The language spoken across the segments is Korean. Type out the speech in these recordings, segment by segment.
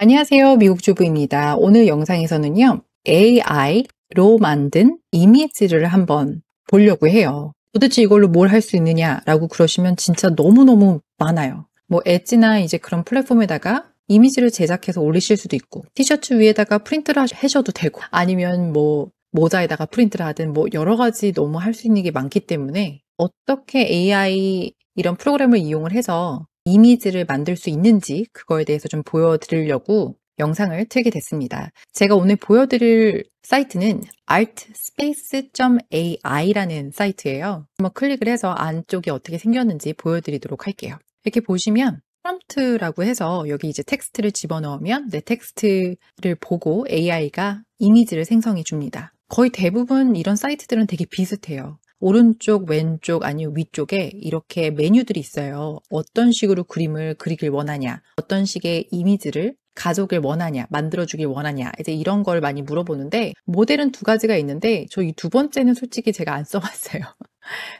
안녕하세요. 미국 주부입니다. 오늘 영상에서는요. AI로 만든 이미지를 한번 보려고 해요. 도대체 이걸로 뭘 할 수 있느냐라고 그러시면 진짜 너무너무 많아요. 뭐 엣지나 이제 그런 플랫폼에다가 이미지를 제작해서 올리실 수도 있고 티셔츠 위에다가 프린트를 하셔도 되고 아니면 뭐 모자에다가 프린트를 하든 뭐 여러 가지 너무 할 수 있는 게 많기 때문에 어떻게 AI 이런 프로그램을 이용을 해서 이미지를 만들 수 있는지 그거에 대해서 좀 보여드리려고 영상을 틀게 됐습니다. 제가 오늘 보여드릴 사이트는 artspace.ai라는 사이트예요. 한번 클릭을 해서 안쪽이 어떻게 생겼는지 보여드리도록 할게요. 이렇게 보시면 프롬트라고 해서 여기 이제 텍스트를 집어넣으면 내 텍스트를 보고 AI가 이미지를 생성해 줍니다. 거의 대부분 이런 사이트들은 되게 비슷해요. 오른쪽, 왼쪽 아니면 위쪽에 이렇게 메뉴들이 있어요. 어떤 식으로 그림을 그리길 원하냐, 어떤 식의 이미지를 가족을 원하냐, 만들어주길 원하냐, 이제 이런 걸 많이 물어보는데, 모델은 두 가지가 있는데, 저 이 두 번째는 솔직히 제가 안 써봤어요.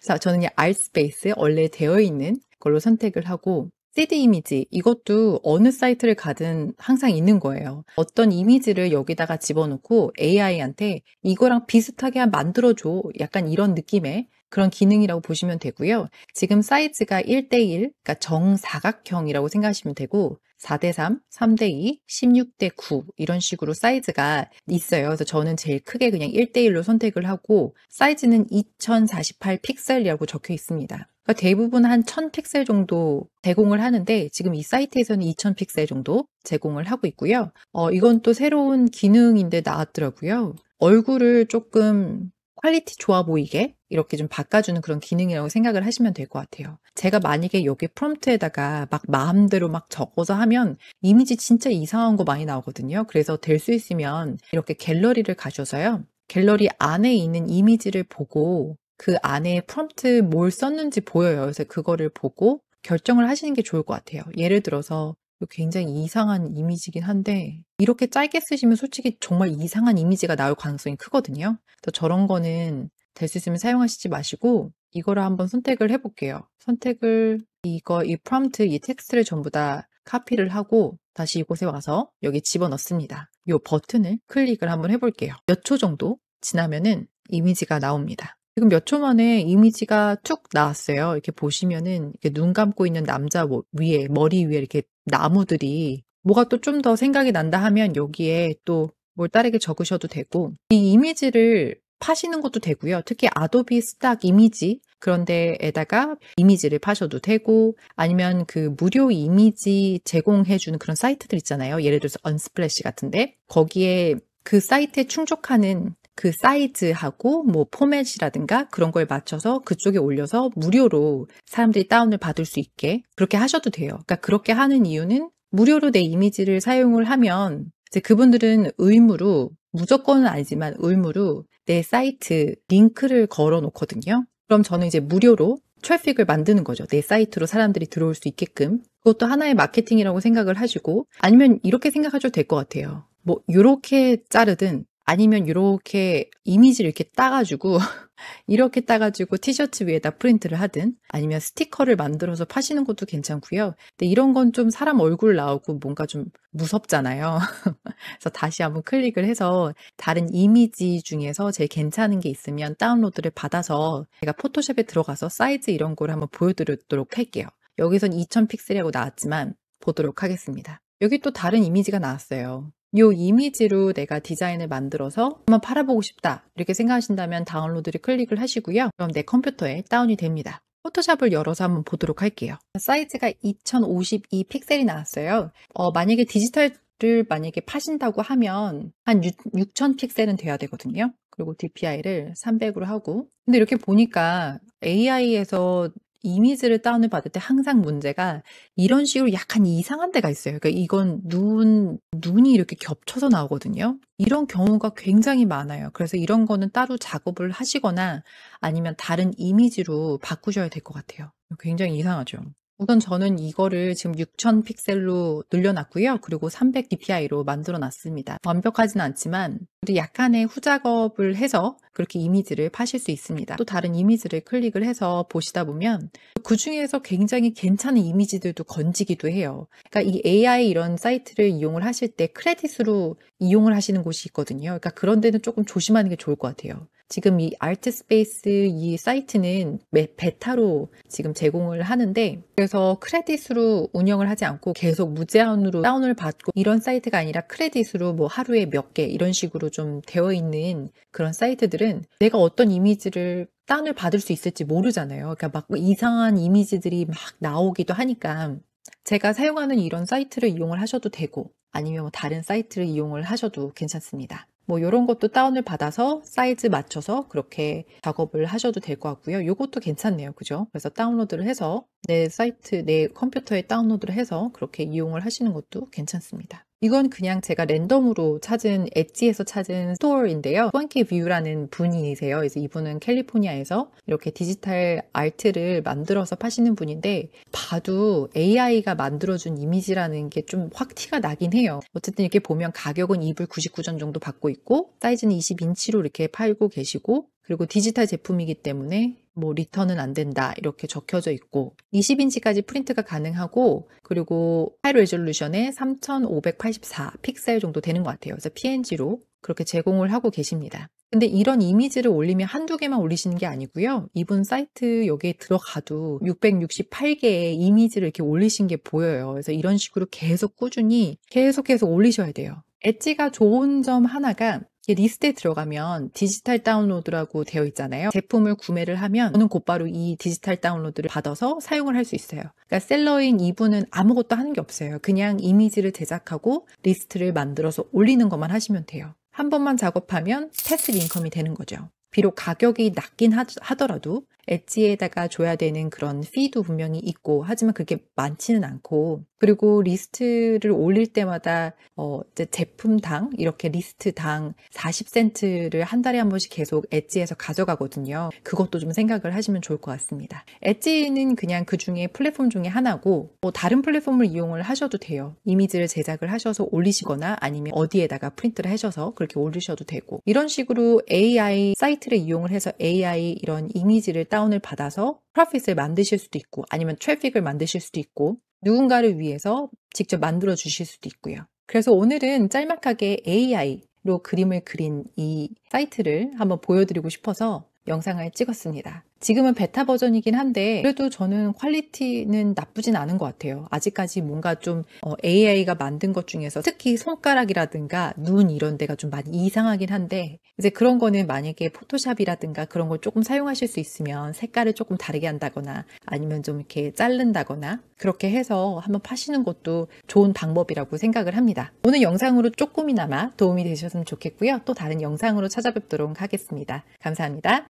그 저는 이 알스페이스에 원래 되어 있는 걸로 선택을 하고, CD 이미지 이것도 어느 사이트를 가든 항상 있는 거예요. 어떤 이미지를 여기다가 집어넣고 AI한테 이거랑 비슷하게 만들어줘 약간 이런 느낌의 그런 기능이라고 보시면 되고요. 지금 사이즈가 1대1, 그러니까 정사각형이라고 생각하시면 되고 4대3, 3대2, 16대9 이런 식으로 사이즈가 있어요. 그래서 저는 제일 크게 그냥 1대1로 선택을 하고 사이즈는 2048 픽셀이라고 적혀 있습니다. 그러니까 대부분 한 1000픽셀 정도 제공을 하는데 지금 이 사이트에서는 2000픽셀 정도 제공을 하고 있고요. 어, 이건 또 새로운 기능인데 나왔더라고요. 얼굴을 조금 퀄리티 좋아 보이게 이렇게 좀 바꿔주는 그런 기능이라고 생각을 하시면 될 것 같아요. 제가 만약에 여기 프롬프트에다가 막 마음대로 막 적어서 하면 이미지 진짜 이상한 거 많이 나오거든요. 그래서 될 수 있으면 이렇게 갤러리를 가셔서요. 갤러리 안에 있는 이미지를 보고 그 안에 프롬프트 뭘 썼는지 보여요. 그래서 그거를 보고 결정을 하시는 게 좋을 것 같아요. 예를 들어서 굉장히 이상한 이미지긴 한데 이렇게 짧게 쓰시면 솔직히 정말 이상한 이미지가 나올 가능성이 크거든요. 그래서 저런 거는 될 수 있으면 사용하시지 마시고 이거를 한번 선택을 해볼게요. 선택을 이거 이 프롬프트 이 텍스트를 전부 다 카피를 하고 다시 이곳에 와서 여기 집어넣습니다. 이 버튼을 클릭을 한번 해볼게요. 몇 초 정도 지나면은 이미지가 나옵니다. 지금 몇 초 만에 이미지가 툭 나왔어요. 이렇게 보시면은 이렇게 눈 감고 있는 남자 뭐 위에 머리 위에 이렇게 나무들이 뭐가 또 좀 더 생각이 난다 하면 여기에 또 뭘따르게 적으셔도 되고 이 이미지를 파시는 것도 되고요. 특히 아도비 스탁 이미지 그런 데에다가 이미지를 파셔도 되고 아니면 그 무료 이미지 제공해주는 그런 사이트들 있잖아요. 예를 들어서 언스플래시 같은데 거기에 그 사이트에 충족하는 그 사이즈하고 뭐 포맷이라든가 그런 걸 맞춰서 그쪽에 올려서 무료로 사람들이 다운을 받을 수 있게 그렇게 하셔도 돼요. 그러니까 그렇게 하는 이유는 무료로 내 이미지를 사용을 하면 이제 그분들은 의무로 무조건은 아니지만 의무로 내 사이트 링크를 걸어 놓거든요. 그럼 저는 이제 무료로 트래픽을 만드는 거죠. 내 사이트로 사람들이 들어올 수 있게끔. 그것도 하나의 마케팅이라고 생각을 하시고 아니면 이렇게 생각하셔도 될 것 같아요. 뭐 이렇게 자르든 아니면 이렇게 이미지를 이렇게 따가지고 이렇게 따가지고 티셔츠 위에다 프린트를 하든 아니면 스티커를 만들어서 파시는 것도 괜찮고요. 근데 이런 건 좀 사람 얼굴 나오고 뭔가 좀 무섭잖아요. 그래서 다시 한번 클릭을 해서 다른 이미지 중에서 제일 괜찮은 게 있으면 다운로드를 받아서 제가 포토샵에 들어가서 사이즈 이런 거를 한번 보여드리도록 할게요. 여기선 2000픽셀이라고 나왔지만 보도록 하겠습니다. 여기 또 다른 이미지가 나왔어요. 이 이미지로 내가 디자인을 만들어서 한번 팔아보고 싶다 이렇게 생각하신다면 다운로드를 클릭을 하시고요. 그럼 내 컴퓨터에 다운이 됩니다. 포토샵을 열어서 한번 보도록 할게요. 사이즈가 2052 픽셀이 나왔어요. 어, 만약에 디지털을 만약에 파신다고 하면 한 6000 픽셀은 돼야 되거든요. 그리고 DPI를 300으로 하고 근데 이렇게 보니까 AI에서 이미지를 다운을 받을 때 항상 문제가 이런 식으로 약간 이상한 데가 있어요. 그러니까 이건 눈, 눈이 이렇게 겹쳐서 나오거든요. 이런 경우가 굉장히 많아요. 그래서 이런 거는 따로 작업을 하시거나 아니면 다른 이미지로 바꾸셔야 될 것 같아요. 굉장히 이상하죠. 우선 저는 이거를 지금 6000 픽셀로 늘려놨고요. 그리고 300 dpi로 만들어 놨습니다. 완벽하진 않지만 약간의 후작업을 해서 그렇게 이미지를 파실 수 있습니다. 또 다른 이미지를 클릭을 해서 보시다 보면 그 중에서 굉장히 괜찮은 이미지들도 건지기도 해요. 그러니까 이 AI 이런 사이트를 이용을 하실 때 크레딧으로 이용을 하시는 곳이 있거든요. 그러니까 그런 데는 조금 조심하는 게 좋을 것 같아요. 지금 이 아트스페이스 이 사이트는 베타로 지금 제공을 하는데 그래서 크레딧으로 운영을 하지 않고 계속 무제한으로 다운을 받고 이런 사이트가 아니라 크레딧으로 뭐 하루에 몇 개 이런 식으로 좀 되어 있는 그런 사이트들은 내가 어떤 이미지를 다운을 받을 수 있을지 모르잖아요. 그러니까 막 이상한 이미지들이 막 나오기도 하니까 제가 사용하는 이런 사이트를 이용을 하셔도 되고 아니면 뭐 다른 사이트를 이용을 하셔도 괜찮습니다. 뭐 이런 것도 다운을 받아서 사이즈 맞춰서 그렇게 작업을 하셔도 될 것 같고요. 이것도 괜찮네요. 그죠? 그래서 다운로드를 해서 내 사이트, 내 컴퓨터에 다운로드를 해서 그렇게 이용을 하시는 것도 괜찮습니다. 이건 그냥 제가 랜덤으로 찾은 엣지에서 찾은 스토어인데요. 펀키 뷰라는 분이세요. 그래 이분은 캘리포니아에서 이렇게 디지털 아트를 만들어서 파시는 분인데 봐도 AI가 만들어준 이미지라는 게 좀 확 티가 나긴 해요. 어쨌든 이렇게 보면 가격은 이불 99전 정도 받고 있고 사이즈는 20인치로 이렇게 팔고 계시고 그리고 디지털 제품이기 때문에 뭐 리턴은 안 된다 이렇게 적혀져 있고 20인치까지 프린트가 가능하고 그리고 파일 레졸루션에 3584 픽셀 정도 되는 것 같아요. 그래서 PNG로 그렇게 제공을 하고 계십니다. 근데 이런 이미지를 올리면 한두 개만 올리시는 게 아니고요. 이분 사이트 여기에 들어가도 668개의 이미지를 이렇게 올리신 게 보여요. 그래서 이런 식으로 계속 꾸준히 계속해서 올리셔야 돼요. 엣지가 좋은 점 하나가 이 리스트에 들어가면 디지털 다운로드라고 되어 있잖아요. 제품을 구매를 하면 저는 곧바로 이 디지털 다운로드를 받아서 사용을 할 수 있어요. 그러니까 셀러인 이분은 아무것도 하는 게 없어요. 그냥 이미지를 제작하고 리스트를 만들어서 올리는 것만 하시면 돼요. 한 번만 작업하면 패스 인컴이 되는 거죠. 비록 가격이 낮긴 하더라도 엣지에다가 줘야 되는 그런 피도 분명히 있고 하지만 그게 많지는 않고 그리고 리스트를 올릴 때마다 어 이제 제품당 이렇게 리스트당 40센트를 한 달에 한 번씩 계속 엣지에서 가져가거든요. 그것도 좀 생각을 하시면 좋을 것 같습니다. 엣지는 그냥 그 중에 플랫폼 중에 하나고 뭐 다른 플랫폼을 이용을 하셔도 돼요. 이미지를 제작을 하셔서 올리시거나 아니면 어디에다가 프린트를 하셔서 그렇게 올리셔도 되고 이런 식으로 AI 사이트를 이용을 해서 AI 이런 이미지를 다운을 받아서 프로핏을 만드실 수도 있고 아니면 트래픽을 만드실 수도 있고 누군가를 위해서 직접 만들어 주실 수도 있고요. 그래서 오늘은 짤막하게 AI로 그림을 그린 이 사이트를 한번 보여드리고 싶어서 영상을 찍었습니다. 지금은 베타 버전이긴 한데 그래도 저는 퀄리티는 나쁘진 않은 것 같아요. 아직까지 뭔가 좀 어, AI가 만든 것 중에서 특히 손가락이라든가 눈 이런 데가 좀 많이 이상하긴 한데 이제 그런 거는 만약에 포토샵이라든가 그런 걸 조금 사용하실 수 있으면 색깔을 조금 다르게 한다거나 아니면 좀 이렇게 자른다거나 그렇게 해서 한번 파시는 것도 좋은 방법이라고 생각을 합니다. 오늘 영상으로 조금이나마 도움이 되셨으면 좋겠고요. 또 다른 영상으로 찾아뵙도록 하겠습니다. 감사합니다.